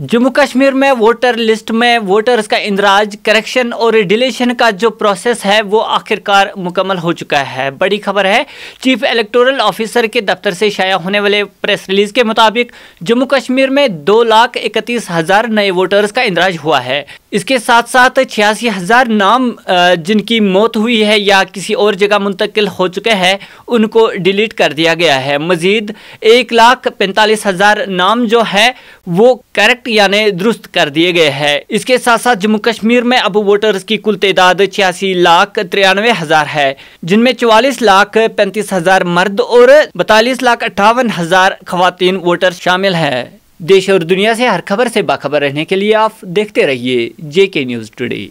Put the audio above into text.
जम्मू कश्मीर में voter list में voters का इंदराज करेक्शन और डिलेशन का जो प्रोसेस है वो आखिरकार मुकम्मल हो चुका है बड़ी खबर है चीफ इलेक्टोरल ऑफिसर के दफ्तर से शाया होने वाले प्रेस रिलीज के मुताबिक जम्मू कश्मीर में दो लाख इकतीस हजार नए वोटर्स का इंदराज हुआ है इसके साथ साथ छियासी हजार नाम जिनकी मौत हुई है या किसी और जगह मुंतकिल हो चुके हैं उनको डिलीट कर दिया गया है मजीद एक लाख पैंतालीस हजार नाम जो है वो करेक्ट यानी दुरुस्त कर दिए गए हैं इसके साथ साथ जम्मू कश्मीर में अब वोटर्स की कुल तादाद छियासी लाख तिरानवे हजार है जिनमें चौवालीस लाख पैंतीस हजार मर्द और बतालीस लाख अट्ठावन हजार खातन वोटर शामिल है देश और दुनिया से हर खबर से बाखबर रहने के लिए आप देखते रहिए जे न्यूज़ टुडे